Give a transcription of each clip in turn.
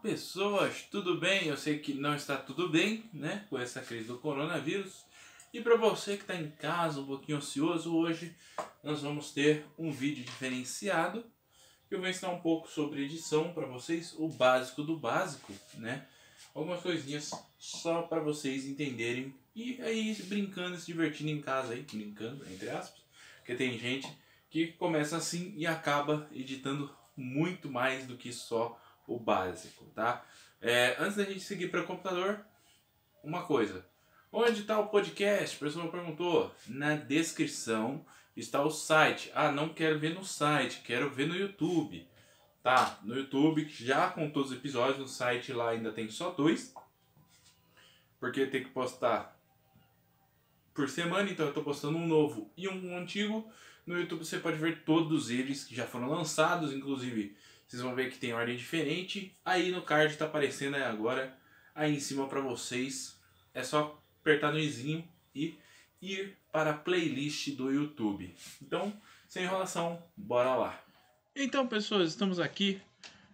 pessoas, tudo bem? Eu sei que não está tudo bem, né, com essa crise do coronavírus. E para você que está em casa, um pouquinho ocioso, hoje nós vamos ter um vídeo diferenciado que eu vou ensinar um pouco sobre edição para vocês, o básico do básico, né? Algumas coisinhas só para vocês entenderem e aí brincando, se divertindo em casa aí, brincando entre aspas, porque tem gente que começa assim e acaba editando muito mais do que só o básico, tá? É, antes da gente seguir para o computador, uma coisa. Onde está o podcast? O pessoal perguntou. Na descrição está o site. Ah, não quero ver no site, quero ver no YouTube. Tá, no YouTube, já com todos os episódios, no site lá ainda tem só dois. Porque tem que postar por semana, então eu estou postando um novo e um antigo. No YouTube você pode ver todos eles que já foram lançados, inclusive vocês vão ver que tem ordem diferente. Aí no card está aparecendo aí é agora, aí em cima para vocês. É só apertar no izinho e ir para a playlist do YouTube. Então, sem enrolação, bora lá. Então, pessoas, estamos aqui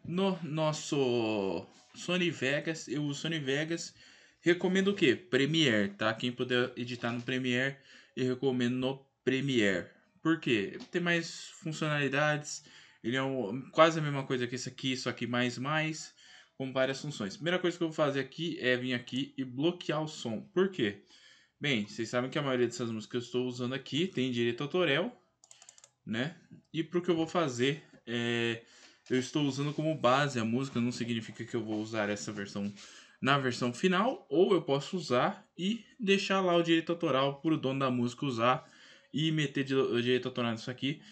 no nosso Sony Vegas. Eu uso Sony Vegas. Recomendo o que? Premiere, tá? Quem puder editar no Premiere, eu recomendo no Premiere. Por quê? Tem mais funcionalidades ele é o, quase a mesma coisa que isso aqui, só que mais mais, com várias funções. Primeira coisa que eu vou fazer aqui é vir aqui e bloquear o som. Por quê? Bem, vocês sabem que a maioria dessas músicas que eu estou usando aqui tem direito autoral, né? E para o que eu vou fazer, é, eu estou usando como base a música, não significa que eu vou usar essa versão na versão final, ou eu posso usar e deixar lá o direito autoral para o dono da música usar e meter direito autoral nisso aqui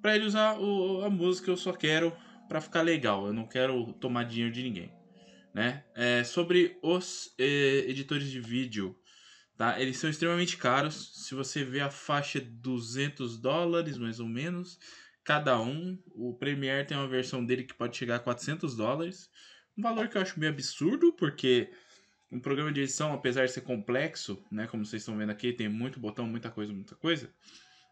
para ele usar o, a música eu só quero para ficar legal, eu não quero tomar dinheiro de ninguém, né? É, sobre os eh, editores de vídeo, tá? Eles são extremamente caros. Se você vê a faixa 200 é dólares mais ou menos cada um, o Premiere tem uma versão dele que pode chegar a 400 dólares, um valor que eu acho meio absurdo porque um programa de edição, apesar de ser complexo, né, como vocês estão vendo aqui, tem muito botão, muita coisa, muita coisa,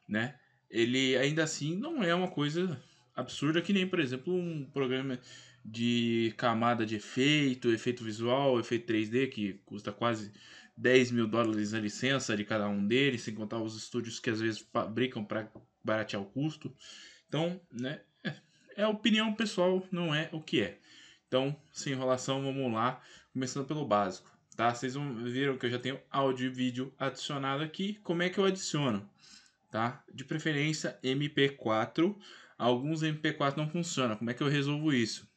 né? ele ainda assim não é uma coisa absurda que nem, por exemplo, um programa de camada de efeito, efeito visual, efeito 3D, que custa quase 10 mil dólares a licença de cada um deles, sem contar os estúdios que às vezes fabricam para baratear o custo. Então, né, é, é opinião pessoal, não é o que é. Então, sem enrolação, vamos lá, começando pelo básico, tá? Vocês viram que eu já tenho áudio e vídeo adicionado aqui. Como é que eu adiciono? tá? De preferência MP4. Alguns MP4 não funcionam. Como é que eu resolvo isso?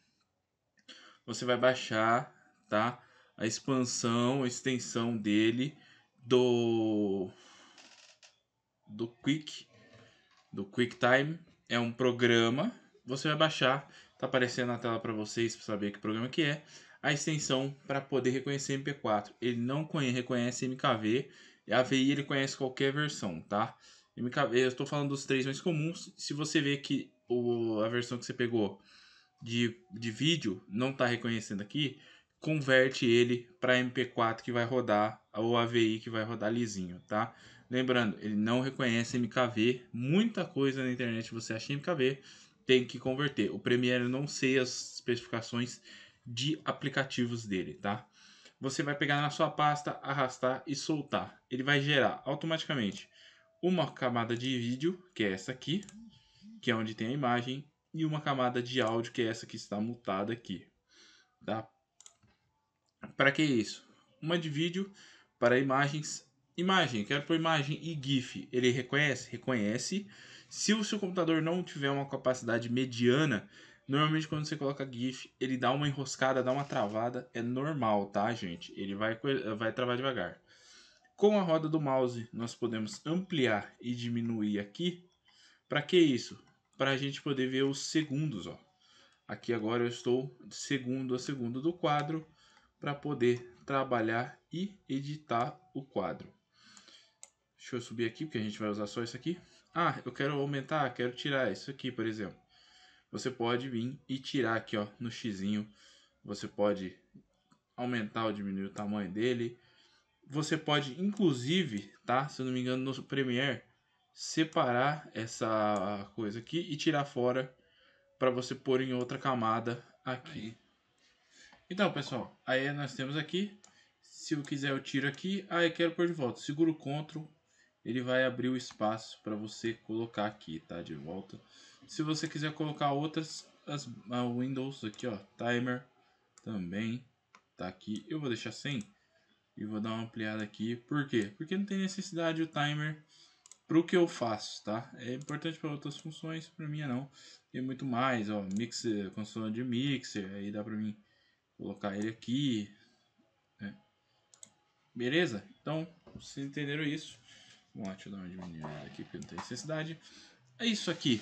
Você vai baixar, tá? A expansão, a extensão dele do do Quick, do QuickTime, é um programa. Você vai baixar, tá aparecendo na tela para vocês para saber que programa que é. A extensão para poder reconhecer MP4. Ele não reconhece MKV, e a AVI ele conhece qualquer versão, tá? Eu estou falando dos três mais comuns. Se você vê que o, a versão que você pegou de, de vídeo não está reconhecendo aqui, converte ele para MP4 que vai rodar ou AVI que vai rodar lisinho, tá? Lembrando, ele não reconhece MKV. Muita coisa na internet você acha MKV, tem que converter. O Premiere eu não sei as especificações de aplicativos dele, tá? Você vai pegar na sua pasta, arrastar e soltar. Ele vai gerar automaticamente uma camada de vídeo, que é essa aqui, que é onde tem a imagem, e uma camada de áudio, que é essa que está mutada aqui. Tá? Para que isso? Uma de vídeo para imagens. Imagem, quero por imagem e GIF. Ele reconhece? Reconhece. Se o seu computador não tiver uma capacidade mediana, normalmente quando você coloca GIF, ele dá uma enroscada, dá uma travada. É normal, tá, gente? Ele vai, vai travar devagar. Com a roda do mouse, nós podemos ampliar e diminuir aqui. Para que isso? Para a gente poder ver os segundos. Ó. Aqui agora eu estou segundo a segundo do quadro para poder trabalhar e editar o quadro. Deixa eu subir aqui, porque a gente vai usar só isso aqui. Ah, eu quero aumentar, quero tirar isso aqui, por exemplo. Você pode vir e tirar aqui ó, no xizinho. Você pode aumentar ou diminuir o tamanho dele você pode, inclusive, tá? Se eu não me engano, no Premiere, separar essa coisa aqui e tirar fora para você pôr em outra camada aqui. Então, pessoal, aí nós temos aqui. Se eu quiser, eu tiro aqui. Aí ah, eu quero pôr de volta. Seguro Ctrl, ele vai abrir o espaço para você colocar aqui, tá? De volta. Se você quiser colocar outras, as a ah, Windows aqui, ó, Timer também tá aqui. Eu vou deixar sem. E vou dar uma ampliada aqui. Por quê? Porque não tem necessidade o timer para o que eu faço, tá? É importante para outras funções, para mim não. Tem muito mais, ó, mixer, consola de mixer, aí dá para mim colocar ele aqui, né? Beleza? Então, vocês entenderam isso. Vamos lá, deixa eu dar uma diminuída aqui, porque não tem necessidade. É isso aqui.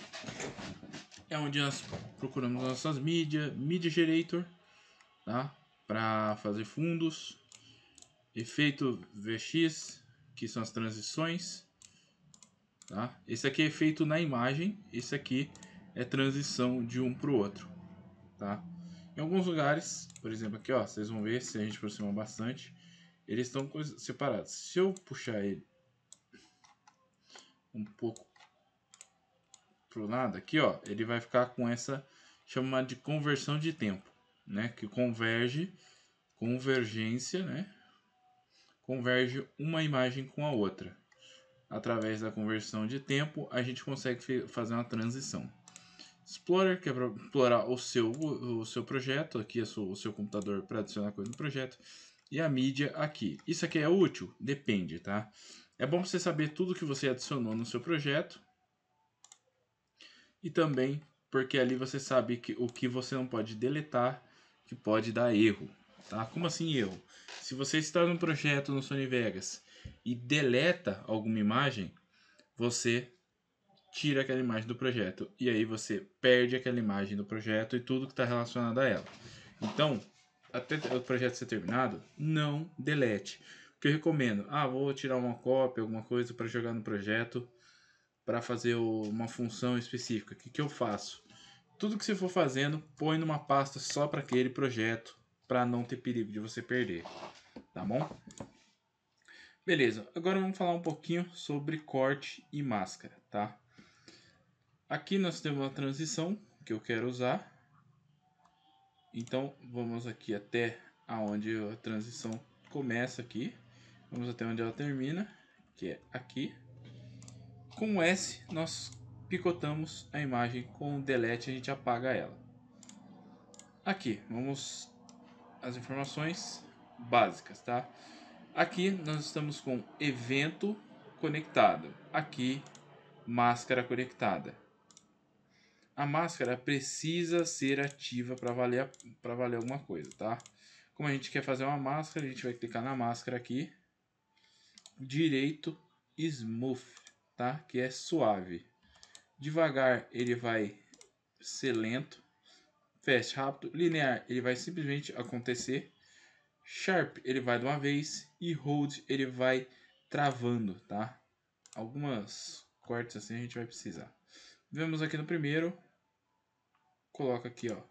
É onde nós procuramos nossas mídias, Media Generator, tá? Para fazer fundos, efeito VX, que são as transições. Tá? Esse aqui é feito na imagem, esse aqui é transição de um para o outro. Tá? Em alguns lugares, por exemplo aqui, ó, vocês vão ver se a gente aproximar bastante, eles estão separados. Se eu puxar ele um pouco para o lado aqui, ó, ele vai ficar com essa chamada de conversão de tempo, né? Que converge, convergência, né? converge uma imagem com a outra. Através da conversão de tempo, a gente consegue fazer uma transição. Explorer, que é para explorar o seu, o seu projeto, aqui é o seu computador para adicionar coisa no projeto, e a mídia aqui. Isso aqui é útil? Depende, tá? É bom você saber tudo que você adicionou no seu projeto e também porque ali você sabe que, o que você não pode deletar, que pode dar erro, tá? Como assim erro? Se você está no projeto no Sony Vegas e deleta alguma imagem, você tira aquela imagem do projeto e aí você perde aquela imagem do projeto e tudo que está relacionado a ela. Então, até o projeto ser terminado, não delete. O que eu recomendo? Ah, vou tirar uma cópia, alguma coisa para jogar no projeto para fazer uma função específica. O que, que eu faço? Tudo que você for fazendo, põe numa pasta só para aquele projeto para não ter perigo de você perder, tá bom? Beleza, agora vamos falar um pouquinho sobre corte e máscara, tá? Aqui nós temos uma transição que eu quero usar. Então vamos aqui até aonde a transição começa aqui. Vamos até onde ela termina, que é aqui. Com o S nós picotamos a imagem, com o delete a gente apaga ela. Aqui, vamos as informações básicas, tá? Aqui nós estamos com evento conectado. Aqui, máscara conectada. A máscara precisa ser ativa para valer, valer alguma coisa, tá? Como a gente quer fazer uma máscara, a gente vai clicar na máscara aqui. Direito Smooth, tá? Que é suave. Devagar ele vai ser lento. Fast, rápido, linear, ele vai simplesmente acontecer. Sharp, ele vai de uma vez. E hold, ele vai travando, tá? Algumas cortes assim a gente vai precisar. Vemos aqui no primeiro. Coloca aqui, ó.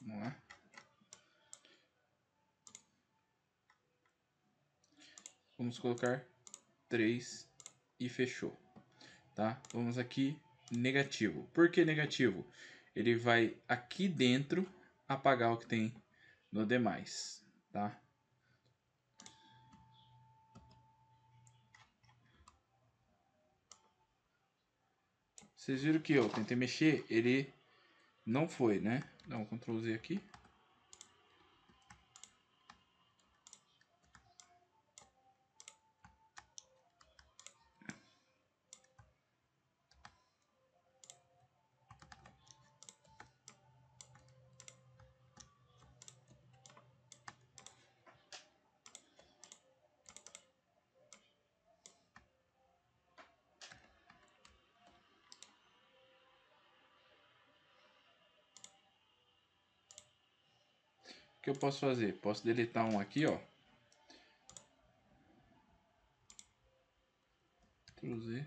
Vamos lá. Vamos colocar três e fechou. Tá? Vamos aqui, negativo. Por que negativo? Ele vai aqui dentro apagar o que tem no demais, tá? Vocês viram que eu tentei mexer, ele não foi, né? Dá um Ctrl Z aqui. que eu posso fazer? Posso deletar um aqui, ó. Ctrl Z.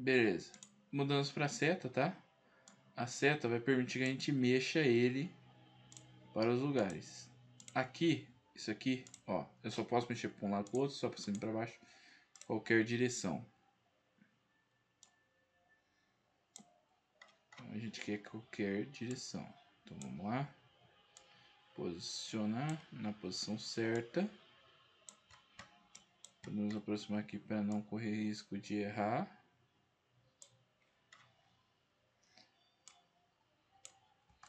Beleza mudamos para a seta, tá? A seta vai permitir que a gente mexa ele para os lugares. Aqui, isso aqui, ó, eu só posso mexer para um lado para o outro, só para cima e para baixo, qualquer direção. Então, a gente quer qualquer direção. Então vamos lá. Posicionar na posição certa. Podemos aproximar aqui para não correr risco de errar.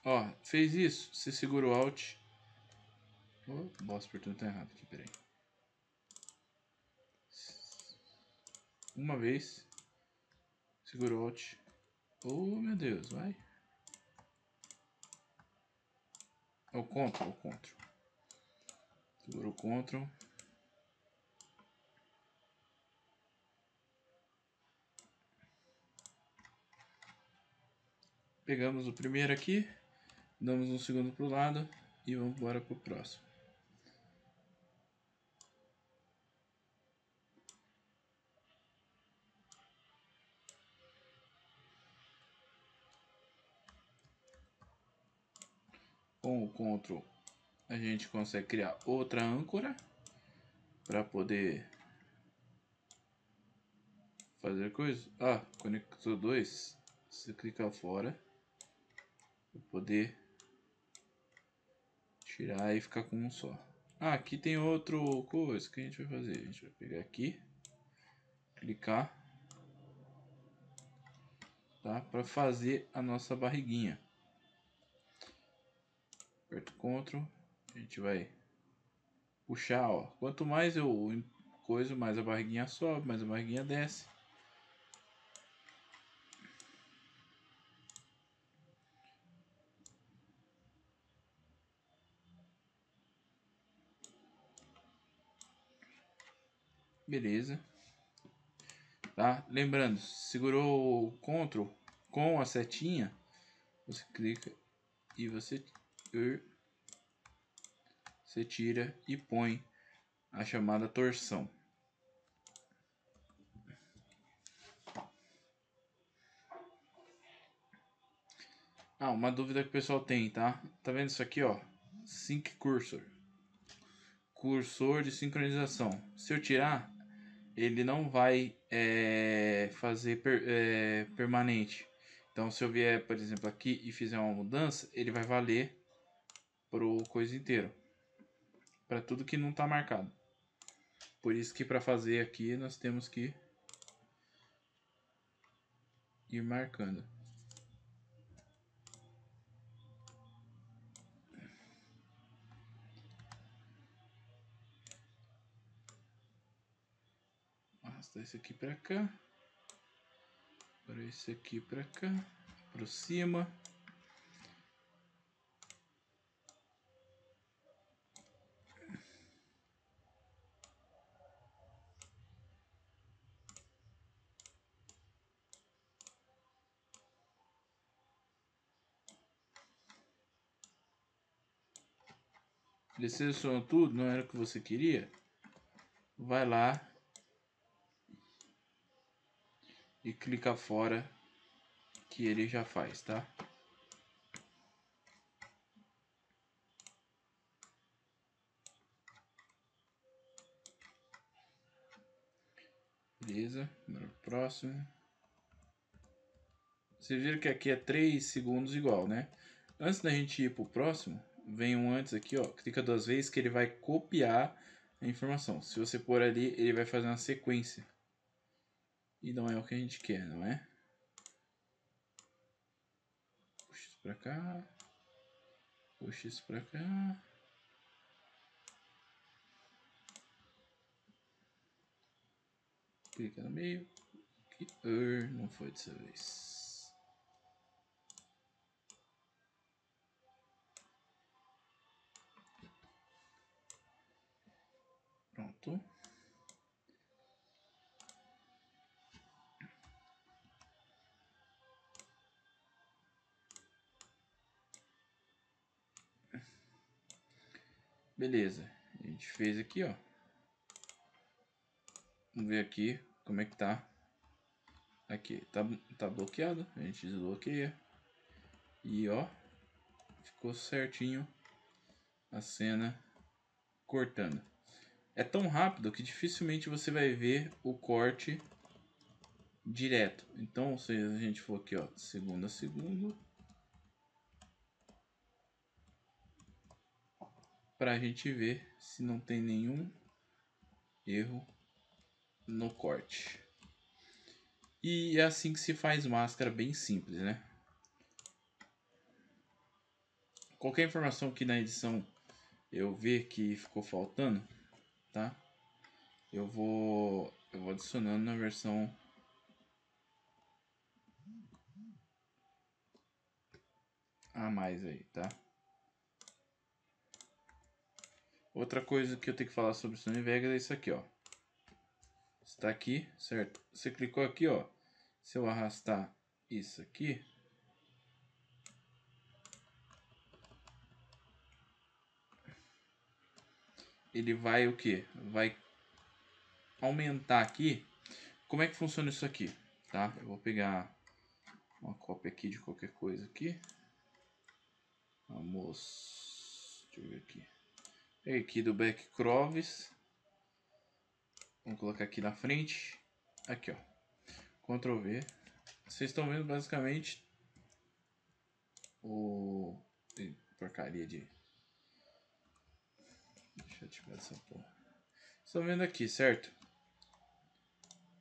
Ó, fez isso, você segura o Alt. o boss por tudo tá errado aqui, peraí. Uma vez. Segura o Alt. Oh, meu Deus, vai. É o Ctrl, é o Ctrl. Segura o Ctrl. Pegamos o primeiro aqui. Damos um segundo para o lado e vamos embora para o próximo. Com o Ctrl a gente consegue criar outra âncora para poder fazer coisas. Ah, conector 2, você clica fora para poder Tirar e ficar com um só. Ah, aqui tem outro coisa que a gente vai fazer. A gente vai pegar aqui, clicar, tá? Para fazer a nossa barriguinha. Aperto Ctrl, a gente vai puxar, ó. Quanto mais eu coiso, mais a barriguinha sobe, mais a barriguinha desce. Beleza. Tá? Lembrando, segurou o Ctrl com a setinha, você clica e você, você tira e põe a chamada torção. Ah, uma dúvida que o pessoal tem, tá? Tá vendo isso aqui, ó? Sync Cursor. Cursor de sincronização. Se eu tirar, ele não vai é, fazer per, é, permanente. Então, se eu vier, por exemplo, aqui e fizer uma mudança, ele vai valer para o coisa inteiro. Para tudo que não está marcado. Por isso que para fazer aqui, nós temos que ir marcando. arrastar esse aqui para cá, para esse aqui para cá, aproxima. Ele selecionou tudo, não era o que você queria? Vai lá, e clica fora que ele já faz, tá? Beleza, para o próximo. Vocês viram que aqui é 3 segundos igual, né? Antes da gente ir pro próximo, vem um antes aqui, ó. Clica duas vezes que ele vai copiar a informação. Se você pôr ali, ele vai fazer uma sequência. E não é o que a gente quer, não é? Puxa isso pra cá. Puxa isso pra cá. Clica no meio. que Não foi dessa vez. Beleza. A gente fez aqui, ó. Vamos ver aqui como é que tá. Aqui, tá, tá bloqueado. A gente desbloqueia. E ó, ficou certinho a cena cortando. É tão rápido que dificilmente você vai ver o corte direto. Então, se a gente for aqui, ó, segundo a segundo, para a gente ver se não tem nenhum erro no corte. E é assim que se faz máscara, bem simples, né? Qualquer informação que na edição eu ver que ficou faltando, tá? Eu vou, eu vou adicionando na versão a mais aí, tá? Outra coisa que eu tenho que falar sobre o Sony Vegas é isso aqui, ó. Está aqui, certo? Você clicou aqui, ó. Se eu arrastar isso aqui, ele vai o que? Vai aumentar aqui. Como é que funciona isso aqui, tá? Eu vou pegar uma cópia aqui de qualquer coisa aqui. Vamos, deixa eu ver aqui aqui do back croves. Vamos colocar aqui na frente. Aqui, ó. Ctrl V. Vocês estão vendo basicamente o... porcaria de... Deixa eu tirar essa porra. Estão vendo aqui, certo?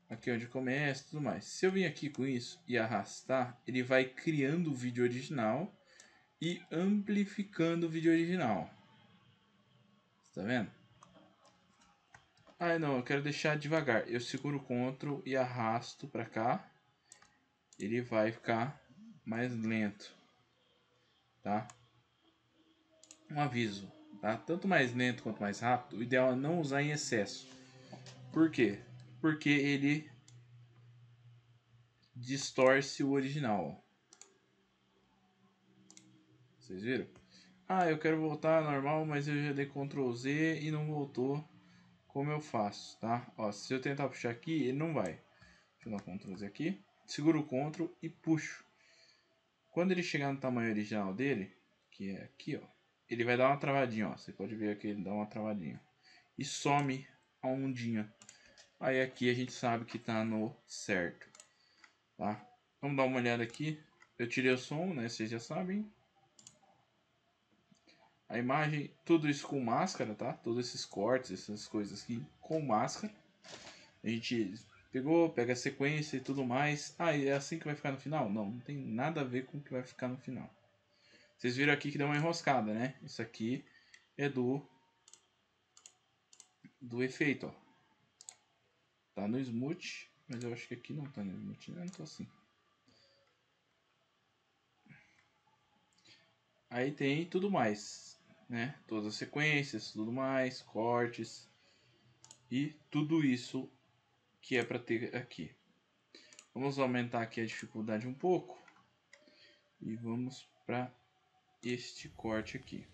Aqui é onde começa e tudo mais. Se eu vir aqui com isso e arrastar, ele vai criando o vídeo original e amplificando o vídeo original. Tá vendo? Ah, não, eu quero deixar devagar. Eu seguro CTRL e arrasto pra cá. Ele vai ficar mais lento. Tá? Um aviso, tá? Tanto mais lento quanto mais rápido, o ideal é não usar em excesso. Por quê? Porque ele distorce o original. Vocês viram? Ah, eu quero voltar normal, mas eu já dei Ctrl Z e não voltou. Como eu faço, tá? Ó, se eu tentar puxar aqui, ele não vai. Deixa eu dar Ctrl Z aqui. Seguro o Ctrl e puxo. Quando ele chegar no tamanho original dele, que é aqui, ó. Ele vai dar uma travadinha, ó. Você pode ver aqui, ele dá uma travadinha. E some a ondinha. Aí aqui a gente sabe que tá no certo, tá? Vamos dar uma olhada aqui. Eu tirei o som, né? Vocês já sabem. A imagem, tudo isso com máscara, tá? Todos esses cortes, essas coisas aqui com máscara. A gente pegou, pega a sequência e tudo mais. Ah, e é assim que vai ficar no final? Não, não tem nada a ver com o que vai ficar no final. Vocês viram aqui que deu uma enroscada, né? Isso aqui é do do efeito, ó. Tá no smooth, mas eu acho que aqui não tá no smooth, né? Não tô assim. Aí tem tudo mais né? Todas as sequências, tudo mais, cortes e tudo isso que é para ter aqui. Vamos aumentar aqui a dificuldade um pouco e vamos para este corte aqui.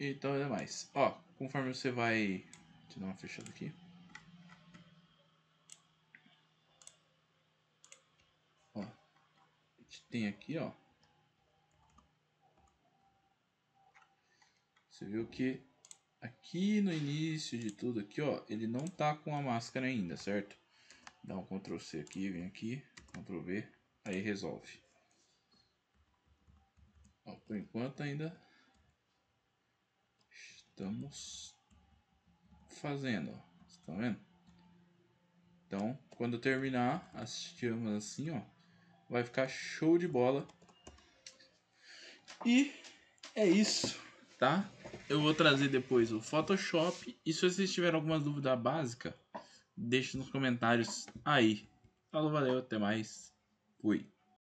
e tal e mais. Ó, conforme você vai... Deixa eu dar uma fechada aqui. Ó, a gente tem aqui, ó. Você viu que aqui no início de tudo aqui, ó, ele não tá com a máscara ainda, certo? Dá um Ctrl C aqui, vem aqui, Ctrl V, aí resolve. Ó, por enquanto ainda estamos fazendo. Ó. estão vendo? Então, quando terminar, assistimos assim, ó. Vai ficar show de bola. E é isso, tá? Eu vou trazer depois o Photoshop. E se vocês tiverem alguma dúvida básica, deixe nos comentários aí. Falou, valeu, até mais. Fui.